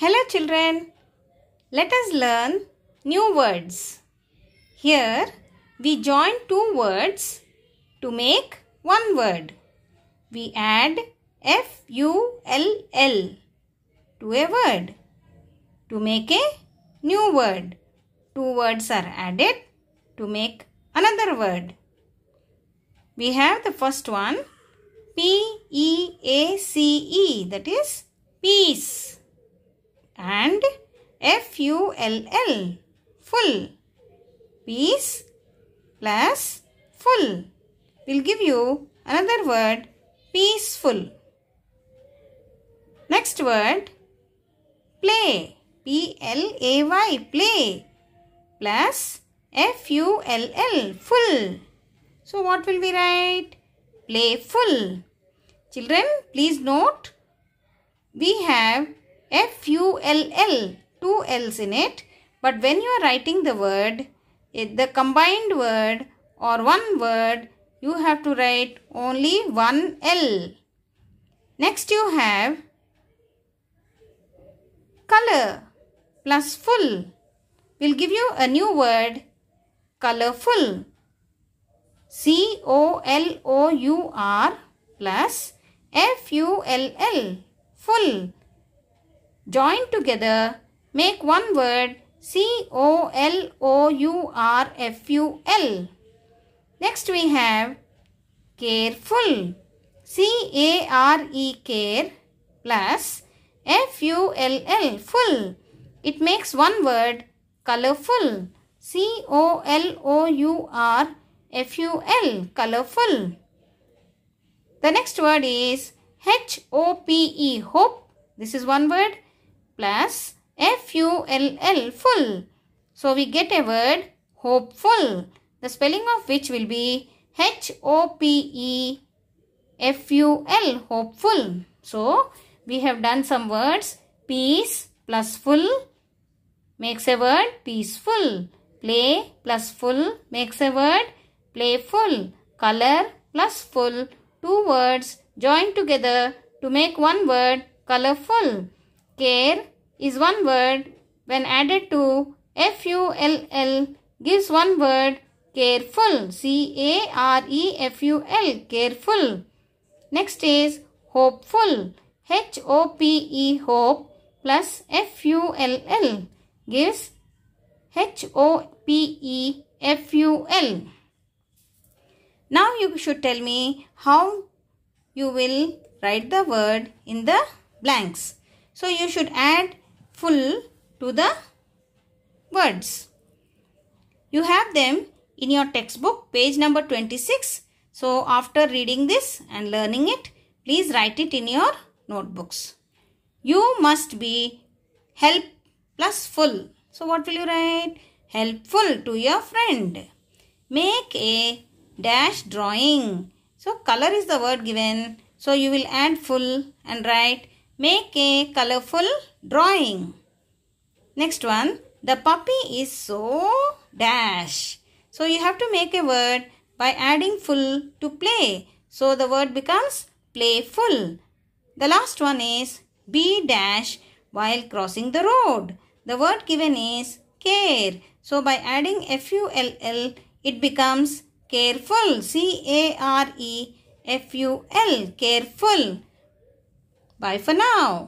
Hello children, let us learn new words. Here we join two words to make one word. We add F-U-L-L to a word to make a new word. Two words are added to make another word. We have the first one peace thats P-E-A-C-E -E, that is peace. F U L L full peace plus full will give you another word peaceful. Next word play P L A Y play plus F U L L full. So what will we write? Playful. Children please note we have F U L L two L's in it. But when you are writing the word, it, eh, the combined word or one word, you have to write only one L. Next you have color plus full. We'll give you a new word, colorful. C-O-L-O-U-R plus F-U-L-L, full. Joined together, Make one word C-O-L-O-U-R-F-U-L. Next we have careful. C-A-R-E care plus F-U-L-L full. It makes one word colorful. C-O-L-O-U-R-F-U-L colorful. The next word is H-O-P-E hope. This is one word plus F-U-L-L, full. So we get a word hopeful. The spelling of which will be H-O-P-E-F-U-L, hopeful. So we have done some words. Peace plus full makes a word peaceful. Play plus full makes a word playful. Color plus full. Two words joined together to make one word colorful. Care is one word when added to F-U-L-L gives one word careful. C-A-R-E-F-U-L careful. Next is hopeful. H-O-P-E hope plus F-U-L-L gives H-O-P-E-F-U-L. Now you should tell me how you will write the word in the blanks. So you should add full to the words. You have them in your textbook page number 26. So after reading this and learning it, please write it in your notebooks. You must be help plus full. So what will you write? Helpful to your friend. Make a dash drawing. So color is the word given. So you will add full and write Make a colorful drawing. Next one. The puppy is so dash. So you have to make a word by adding full to play. So the word becomes playful. The last one is be dash while crossing the road. The word given is care. So by adding F-U-L-L, it becomes careful. C-A-R-E F-U-L, careful. Bye for now.